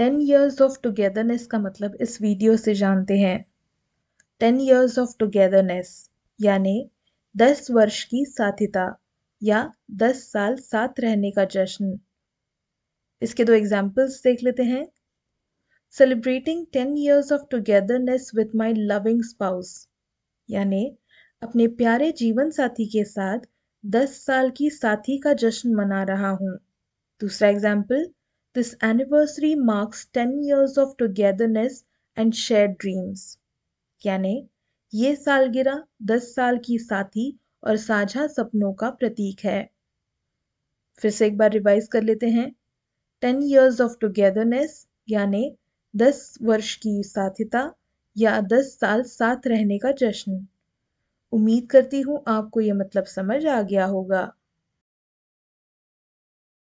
Ten years of togetherness का मतलब इस वीडियो से जानते हैं टेन ईयर्स ऑफ टुगेदरनेस यानि दस वर्ष की साथिता या दस साल साथ रहने का जश्न इसके दो एग्जाम्पल्स देख लेते हैं celebrating ten years of togetherness with my loving spouse यानि अपने प्यारे जीवन साथी के साथ दस साल की साथी का जश्न मना रहा हूँ दूसरा example This anniversary marks 10 years of togetherness and shared dreams. यानी ये सालगिरह 10 साल की साथी और साझा सपनों का प्रतीक है फिर से एक बार रिवाइज कर लेते हैं 10 years of togetherness यानी 10 वर्ष की साथिता या 10 साल साथ रहने का जश्न उम्मीद करती हूँ आपको ये मतलब समझ आ गया होगा